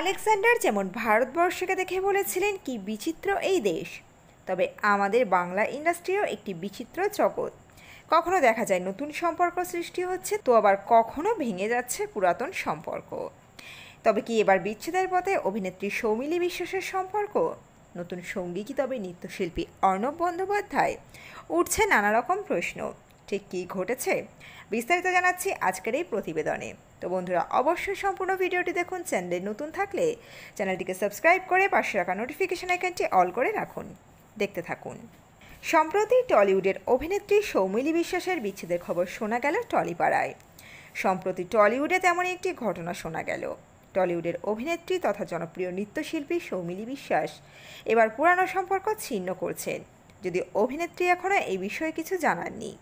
Alexander যেমন ভারতবর্ষকে দেখে বলেছিলেন কি বিচিত্র এই দেশ তবে আমাদের বাংলা ইন্ডাস্ট্রিও একটি বিচিত্র জগৎ কখনো দেখা যায় নতুন সম্পর্ক সৃষ্টি হচ্ছে তো আবার কখনো ভেঙে যাচ্ছে পুরাতন সম্পর্ক তবে কি এবার বিচ্ছেদের পথে অভিনেত্রী সৌমিলি বিশ্বাসের সম্পর্ক নতুন সঙ্গী কি তবে নৃত্যশিল্পী অর্ণব বন্দ্যোপাধ্যায় উঠছে নানা রকম প্রশ্ন ঠিক কী ঘটেছে বিস্তারিত জানাচ্ছি আজকের এই প্রতিবেদনে তো বন্ধুরা অবশ্যই সম্পূর্ণ ভিডিওটি দেখুন চ্যানেলে নতুন থাকলে চ্যানেলটিকে সাবস্ক্রাইব করে পাশে রাখা নোটিফিকেশান আইকনটি অল করে রাখুন দেখতে থাকুন সম্প্রতি টলিউডের অভিনেত্রী সৌমিলি বিশ্বাসের বিচ্ছেদের খবর শোনা গেল টলিপাড়ায় সম্প্রতি টলিউডে তেমনই একটি ঘটনা শোনা গেল টলিউডের অভিনেত্রী তথা জনপ্রিয় নৃত্যশিল্পী সৌমিলি বিশ্বাস এবার পুরানো সম্পর্ক ছিন্ন করছেন যদিও অভিনেত্রী এখনও এই বিষয়ে কিছু জানাননি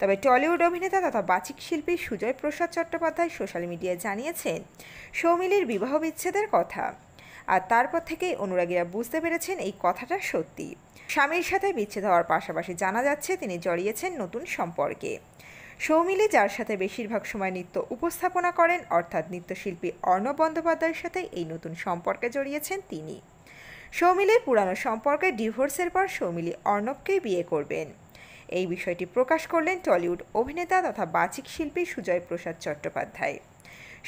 তবে টলিউড অভিনেতা তথা বাচিক শিল্পী সুজয় প্রসাদ চট্টোপাধ্যায় সোশ্যাল মিডিয়ায় জানিয়েছেন সৌমিলির বিবাহ বিচ্ছেদের কথা আর তারপর থেকেই অনুরাগীরা বুঝতে পেরেছেন এই কথাটা সত্যি স্বামীর সাথে বিচ্ছেদ হওয়ার পাশাপাশি জানা যাচ্ছে তিনি জড়িয়েছেন নতুন সম্পর্কে সৌমিলি যার সাথে বেশিরভাগ সময় নৃত্য উপস্থাপনা করেন অর্থাৎ নৃত্যশিল্পী অর্ণব বন্দ্যোপাধ্যায়ের সাথে এই নতুন সম্পর্কে জড়িয়েছেন তিনি সৌমিলের পুরানো সম্পর্কে ডিভোর্সের পর সৌমিলি অর্ণবকেই বিয়ে করবেন এই বিষয়টি প্রকাশ করলেন টলিউড অভিনেতা তথা বাচিক শিল্পী সুজয় প্রসাদ চট্টোপাধ্যায়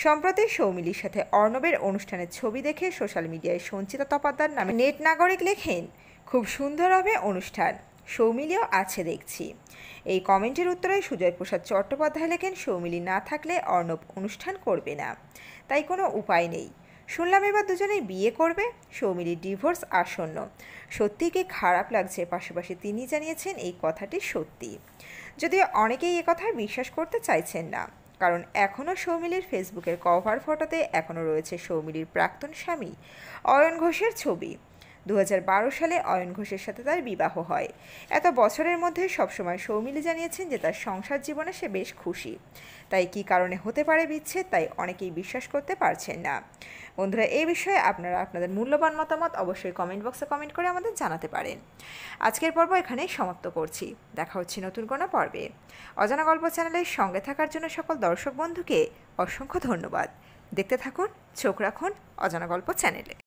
সম্প্রতি সৌমিলির সাথে অর্ণবের অনুষ্ঠানের ছবি দেখে সোশ্যাল মিডিয়ায় সঞ্চিতা তপাদ্দার নামে নেট নাগরিক লেখেন খুব সুন্দর হবে অনুষ্ঠান সৌমিলিও আছে দেখছি এই কমেন্টের উত্তরে সুজয় প্রসাদ চট্টোপাধ্যায় লেখেন সৌমিলি না থাকলে অর্ণব অনুষ্ঠান করবে না তাই কোনো উপায় নেই শুনলাম এবার দুজনেই বিয়ে করবে সৌমিলির ডিভোর্স আসন্ন সত্যিই কি খারাপ লাগছে পাশাপাশি তিনি জানিয়েছেন এই কথাটি সত্যি যদিও অনেকেই কথায় বিশ্বাস করতে চাইছেন না কারণ এখনও সৌমিলির ফেসবুকের কভার ফটোতে এখনও রয়েছে সৌমিলির প্রাক্তন স্বামী অয়ন ঘোষের ছবি দু সালে অয়ন ঘোষের সাথে তার বিবাহ হয় এত বছরের মধ্যে সবসময় সৌমিলি জানিয়েছেন যে তার সংসার জীবনে সে বেশ খুশি তাই কি কারণে হতে পারে বিচ্ছেদ তাই অনেকেই বিশ্বাস করতে পারছেন না বন্ধুরা এই বিষয়ে আপনারা আপনাদের মূল্যবান মতামত অবশ্যই কমেন্ট বক্সে কমেন্ট করে আমাদের জানাতে পারেন আজকের পর্ব এখানেই সমাপ্ত করছি দেখা হচ্ছে নতুন কোনো পর্বে অজানা গল্প চ্যানেলের সঙ্গে থাকার জন্য সকল দর্শক বন্ধুকে অসংখ্য ধন্যবাদ দেখতে থাকুন চোখ রাখুন অজানা গল্প চ্যানেলে